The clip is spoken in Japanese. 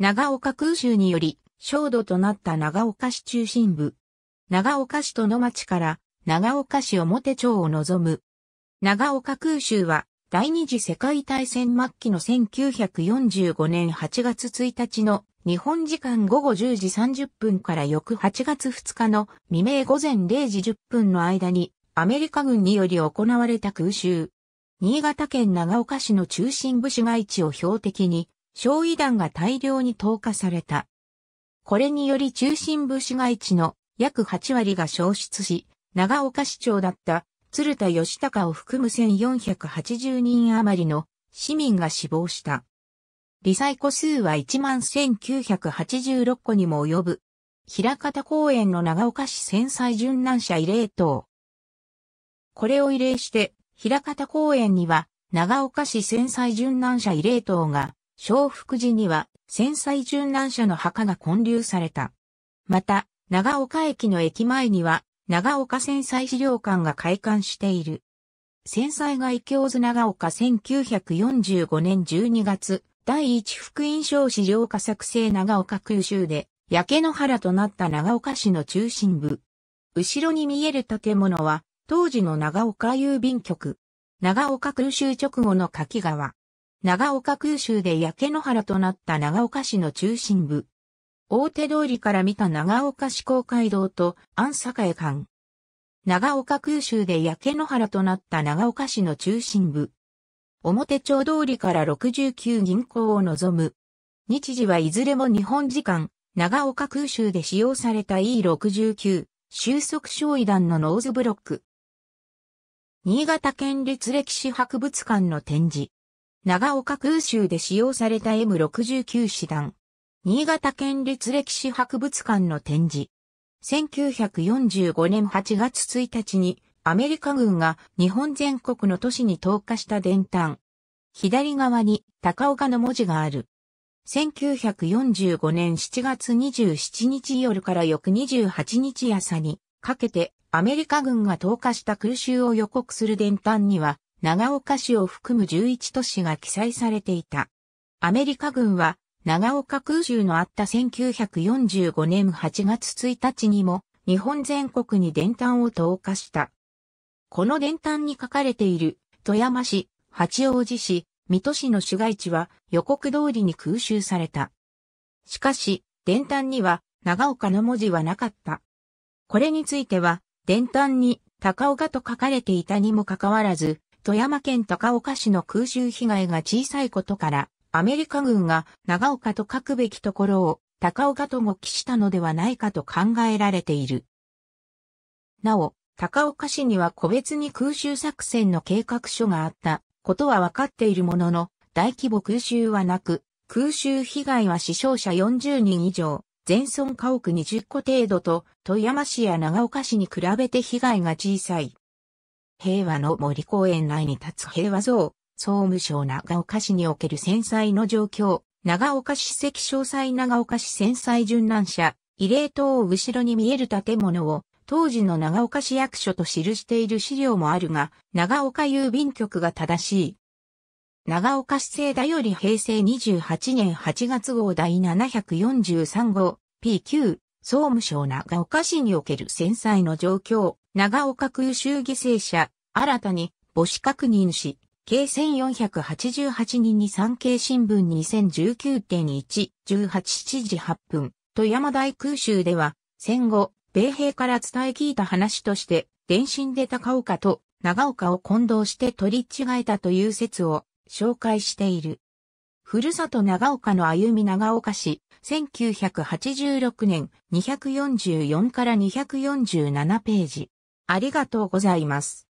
長岡空襲により、焦土となった長岡市中心部。長岡市との町から長岡市表町を望む。長岡空襲は第二次世界大戦末期の1945年8月1日の日本時間午後10時30分から翌8月2日の未明午前0時10分の間にアメリカ軍により行われた空襲。新潟県長岡市の中心部市街地を標的に焼夷弾が大量に投下された。これにより中心部市街地の約8割が消失し、長岡市長だった鶴田義高を含む1480人余りの市民が死亡した。リサイコ数は11,986個にも及ぶ。平方公園の長岡市戦災殉難者慰霊塔。これを慰霊して、平方公園には長岡市戦災殉難者慰霊塔が小福寺には、戦災殉難者の墓が建立された。また、長岡駅の駅前には、長岡戦災資料館が開館している。戦災外教図長岡1945年12月、第一福音書資料化作成長岡空襲で、焼け野原となった長岡市の中心部。後ろに見える建物は、当時の長岡郵便局。長岡空襲直後の柿川。長岡空襲で焼け野原となった長岡市の中心部。大手通りから見た長岡市公会堂と安坂江館。長岡空襲で焼け野原となった長岡市の中心部。表町通りから69銀行を望む。日時はいずれも日本時間、長岡空襲で使用された E69、収束焼夷弾のノーズブロック。新潟県立歴史博物館の展示。長岡空襲で使用された M69 師団。新潟県立歴史博物館の展示。1945年8月1日にアメリカ軍が日本全国の都市に投下した伝端。左側に高岡の文字がある。1945年7月27日夜から翌28日朝にかけてアメリカ軍が投下した空襲を予告する伝端には長岡市を含む11都市が記載されていた。アメリカ軍は長岡空襲のあった1945年8月1日にも日本全国に電端を投下した。この電端に書かれている富山市、八王子市、水戸市の市街地は予告通りに空襲された。しかし、電端には長岡の文字はなかった。これについては、電端に高岡と書かれていたにもかかわらず、富山県高岡市の空襲被害が小さいことから、アメリカ軍が長岡と書くべきところを高岡と語記したのではないかと考えられている。なお、高岡市には個別に空襲作戦の計画書があったことは分かっているものの、大規模空襲はなく、空襲被害は死傷者40人以上、全村家屋20戸程度と、富山市や長岡市に比べて被害が小さい。平和の森公園内に立つ平和像、総務省長岡市における戦災の状況、長岡市赤詳細長岡市戦災殉難者、慰霊塔を後ろに見える建物を、当時の長岡市役所と記している資料もあるが、長岡郵便局が正しい。長岡市政だより平成28年8月号第743号 P9 総務省長岡市における戦災の状況長岡空襲犠牲者、新たに母子確認し、計1488人に産経新聞2019.1、18時8分、富山大空襲では、戦後、米兵から伝え聞いた話として、電信で高岡と長岡を混同して取り違えたという説を紹介している。ふるさと長岡の歩み長岡市、1986年244から247ページ。ありがとうございます。